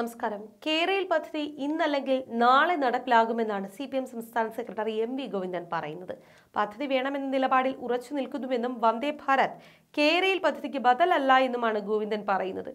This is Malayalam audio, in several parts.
നമസ്കാരം കേരയിൽ പദ്ധതി ഇന്നല്ലെങ്കിൽ നാളെ നടപ്പിലാകുമെന്നാണ് സി പി എം സംസ്ഥാന സെക്രട്ടറി എം വി ഗോവിന്ദൻ പറയുന്നത് പദ്ധതി വേണമെന്ന നിലപാടിൽ ഉറച്ചു നിൽക്കുന്നുവെന്നും വന്ദേ ഭാരത് കേരയിൽ പദ്ധതിക്ക് ബദലല്ല എന്നുമാണ് ഗോവിന്ദൻ പറയുന്നത്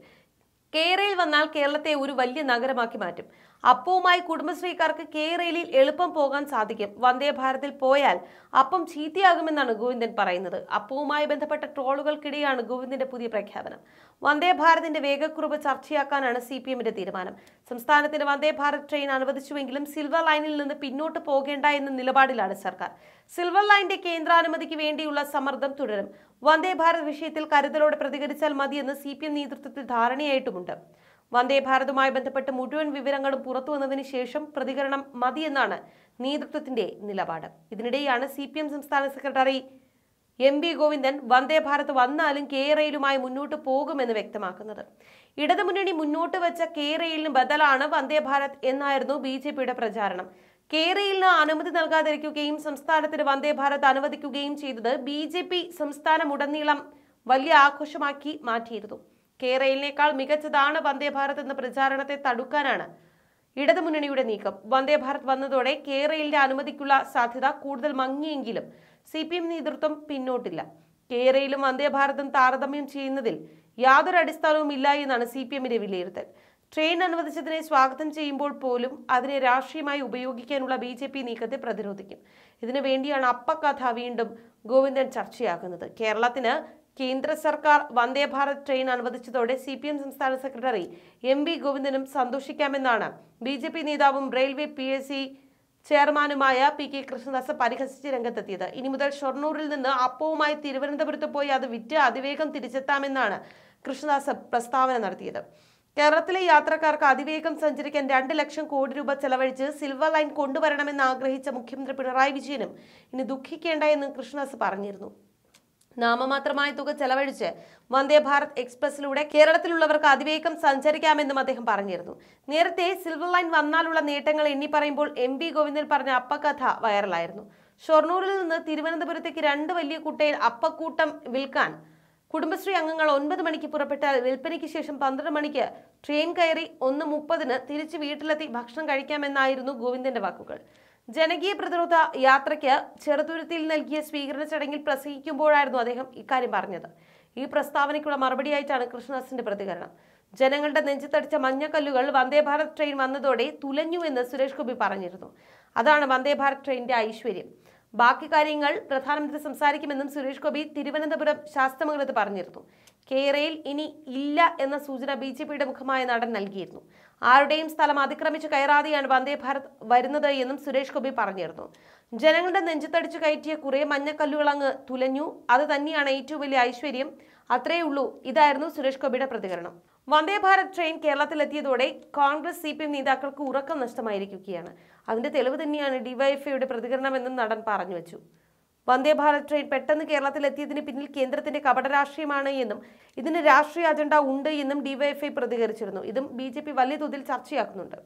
കേരയിൽ വന്നാൽ കേരളത്തെ ഒരു വലിയ നഗരമാക്കി മാറ്റും അപ്പവുമായി കുടുംബശ്രീക്കാർക്ക് കെ റെയിലിൽ എളുപ്പം പോകാൻ സാധിക്കും വന്ദേ ഭാരതിൽ പോയാൽ അപ്പം ചീത്തയാകുമെന്നാണ് ഗോവിന്ദൻ പറയുന്നത് അപ്പവുമായി ബന്ധപ്പെട്ട ട്രോളുകൾക്കിടെയാണ് ഗോവിന്ദന്റെ പുതിയ പ്രഖ്യാപനം വന്ദേ ഭാരതിന്റെ വേഗക്കുറിപ്പ് ചർച്ചയാക്കാനാണ് സി പി എമ്മിന്റെ തീരുമാനം സംസ്ഥാനത്തിന് വന്ദേ ഭാരത് ട്രെയിൻ അനുവദിച്ചുവെങ്കിലും സിൽവർ ലൈനിൽ നിന്ന് പിന്നോട്ട് പോകേണ്ട എന്ന നിലപാടിലാണ് സർക്കാർ സിൽവർ ലൈന്റെ കേന്ദ്രാനുമതിക്ക് വേണ്ടിയുള്ള സമ്മർദ്ദം തുടരും വന്ദേ ഭാരത് വിഷയത്തിൽ കരുതലോടെ പ്രതികരിച്ചാൽ മതിയെന്ന് സി പി എം നേതൃത്വത്തിൽ ധാരണയായിട്ടുമുണ്ട് വന്ദേഭാരതുമായി ഭാരതുമായി ബന്ധപ്പെട്ട് മുഴുവൻ വിവരങ്ങളും പുറത്തു വന്നതിന് ശേഷം പ്രതികരണം മതിയെന്നാണ് നേതൃത്വത്തിന്റെ നിലപാട് ഇതിനിടെയാണ് സി പി എം സംസ്ഥാന secretary M V Govindan Vande Bharat Bharat വന്നാലും കെ റെയിലുമായി മുന്നോട്ട് പോകുമെന്ന് വ്യക്തമാക്കുന്നത് ഇടതുമുന്നണി മുന്നോട്ട് വെച്ച കെ റെയിലിന് ബദലാണ് വന്ദേഭാരത് ഭാരത് എന്നായിരുന്നു ബി ജെ പിയുടെ പ്രചാരണം കേരളയിലിന് അനുമതി നൽകാതിരിക്കുകയും സംസ്ഥാനത്തിന് വന്ദേഭാരത് ഭാരത് അനുവദിക്കുകയും ചെയ്തത് ബി ജെ പി സംസ്ഥാനമുടനീളം വലിയ ആഘോഷമാക്കി മാറ്റിയിരുന്നു കെ റെയിലിനേക്കാൾ മികച്ചതാണ് വന്ദേ ഭാരത് എന്ന പ്രചാരണത്തെ തടുക്കാനാണ് ഇടതുമുന്നണിയുടെ നീക്കം വന്ദേ ഭാരത് വന്നതോടെ കെ റെയിലിന്റെ അനുമതിക്കുള്ള സാധ്യത കൂടുതൽ മങ്ങിയെങ്കിലും സി പി എം നേതൃത്വം പിന്നോട്ടില്ല കെ റെയിലും വന്ദേ ഭാരതും താരതമ്യം ചെയ്യുന്നതിൽ യാതൊരു അടിസ്ഥാനവും ഇല്ല എന്നാണ് സി പി എമ്മിന്റെ വിലയിരുത്തൽ ട്രെയിൻ അനുവദിച്ചതിനെ സ്വാഗതം ചെയ്യുമ്പോൾ പോലും അതിനെ രാഷ്ട്രീയമായി ഉപയോഗിക്കാനുള്ള ബി ജെ പി നീക്കത്തെ പ്രതിരോധിക്കും ഇതിനു വേണ്ടിയാണ് അപ്പക്കഥ വീണ്ടും ഗോവിന്ദൻ ചർച്ചയാക്കുന്നത് കേരളത്തിന് കേന്ദ്ര സർക്കാർ വന്ദേ ഭാരത് ട്രെയിൻ അനുവദിച്ചതോടെ സി പി എം സംസ്ഥാന സെക്രട്ടറി എം വി ഗോവിന്ദനും സന്തോഷിക്കാമെന്നാണ് ബി ജെ പി നേതാവും റെയിൽവേ പി എസ് സി ചെയർമാനുമായ പി കെ കൃഷ്ണദാസ് പരിഹസിച്ച് രംഗത്തെത്തിയത് ഇനി മുതൽ ഷൊർണൂരിൽ നിന്ന് അപ്പവുമായി തിരുവനന്തപുരത്ത് പോയി അത് വിറ്റ് അതിവേഗം തിരിച്ചെത്താമെന്നാണ് കൃഷ്ണദാസ് പ്രസ്താവന നടത്തിയത് കേരളത്തിലെ യാത്രക്കാർക്ക് അതിവേഗം സഞ്ചരിക്കാൻ രണ്ട് ലക്ഷം കോടി രൂപ ചെലവഴിച്ച് സിൽവർ ലൈൻ കൊണ്ടുവരണമെന്ന് ആഗ്രഹിച്ച മുഖ്യമന്ത്രി പിണറായി വിജയനും ഇനി ദുഃഖിക്കേണ്ട എന്ന് കൃഷ്ണദാസ് പറഞ്ഞിരുന്നു നാമമാത്രമായ തുക ചെലവഴിച്ച് വന്ദേ ഭാരത് എക്സ്പ്രസിലൂടെ കേരളത്തിലുള്ളവർക്ക് അതിവേഗം സഞ്ചരിക്കാമെന്നും അദ്ദേഹം പറഞ്ഞിരുന്നു നേരത്തെ സിൽവർ ലൈൻ വന്നാലുള്ള നേട്ടങ്ങൾ എണ്ണി പറയുമ്പോൾ എം ബി ഗോവിന്ദൻ പറഞ്ഞ അപ്പക്കഥ വൈറലായിരുന്നു ഷൊർണൂരിൽ നിന്ന് തിരുവനന്തപുരത്തേക്ക് രണ്ട് വലിയ കുട്ടയിൽ അപ്പക്കൂട്ടം വിൽക്കാൻ കുടുംബശ്രീ അംഗങ്ങൾ ഒൻപത് മണിക്ക് പുറപ്പെട്ടാൽ വിൽപ്പനയ്ക്ക് ശേഷം പന്ത്രണ്ട് മണിക്ക് ട്രെയിൻ കയറി ഒന്ന് മുപ്പതിന് തിരിച്ച് വീട്ടിലെത്തി ഭക്ഷണം കഴിക്കാമെന്നായിരുന്നു ഗോവിന്ദന്റെ വാക്കുകൾ ജനകീയ പ്രതിരോധ യാത്രയ്ക്ക് ചെറുതുരുത്തിൽ നൽകിയ സ്വീകരണ ചടങ്ങിൽ പ്രസംഗിക്കുമ്പോഴായിരുന്നു അദ്ദേഹം ഇക്കാര്യം പറഞ്ഞത് ഈ പ്രസ്താവനയ്ക്കുള്ള മറുപടിയായിട്ടാണ് കൃഷ്ണദാസിന്റെ പ്രതികരണം ജനങ്ങളുടെ നെഞ്ചത്തടിച്ച മഞ്ഞക്കല്ലുകൾ വന്ദേ ഭാരത് ട്രെയിൻ വന്നതോടെ തുലഞ്ഞു എന്ന് സുരേഷ് ഗോപി പറഞ്ഞിരുന്നു അതാണ് വന്ദേ ഭാരത് ട്രെയിനിന്റെ ഐശ്വര്യം ബാക്കി കാര്യങ്ങൾ പ്രധാനമന്ത്രി സംസാരിക്കുമെന്നും സുരേഷ് ഗോപി തിരുവനന്തപുരം ശാസ്തമംഗലത്ത് പറഞ്ഞിരുന്നു കേരയിൽ ഇനി ഇല്ല എന്ന സൂചന ബി ജെ പിയുടെ മുഖമായ നടൻ നൽകിയിരുന്നു ആരുടെയും സ്ഥലം അതിക്രമിച്ച് കയറാതെയാണ് വന്ദേ ഭാരത് വരുന്നത് എന്നും സുരേഷ് ഗോപി പറഞ്ഞിരുന്നു ജനങ്ങളുടെ നെഞ്ചത്തടിച്ചു കയറ്റിയ കുറെ മഞ്ഞക്കല്ലുകൾ അങ്ങ് തുലഞ്ഞു അത് തന്നെയാണ് ഏറ്റവും വലിയ ഐശ്വര്യം അത്രയേ ഉള്ളൂ ഇതായിരുന്നു സുരേഷ് ഗോപിയുടെ പ്രതികരണം വന്ദേ ഭാരത് ട്രെയിൻ കേരളത്തിലെത്തിയതോടെ കോൺഗ്രസ് സി പി എം നേതാക്കൾക്ക് ഉറക്കം നഷ്ടമായിരിക്കുകയാണ് അതിന്റെ തെളിവ് തന്നെയാണ് ഡിവൈഎഫ്ഐയുടെ പ്രതികരണമെന്നും നടൻ പറഞ്ഞു വെച്ചു വന്ദേഭാരത് ട്രെയിൻ പെട്ടെന്ന് കേരളത്തിൽ എത്തിയതിന് പിന്നിൽ കേന്ദ്രത്തിന്റെ കപട രാഷ്ട്രീയമാണ് എന്നും ഇതിന് രാഷ്ട്രീയ അജണ്ട ഉണ്ട് എന്നും ഡിവൈഎഫ്ഐ പ്രതികരിച്ചിരുന്നു ഇതും ബി വലിയ തോതിൽ ചർച്ചയാക്കുന്നുണ്ട്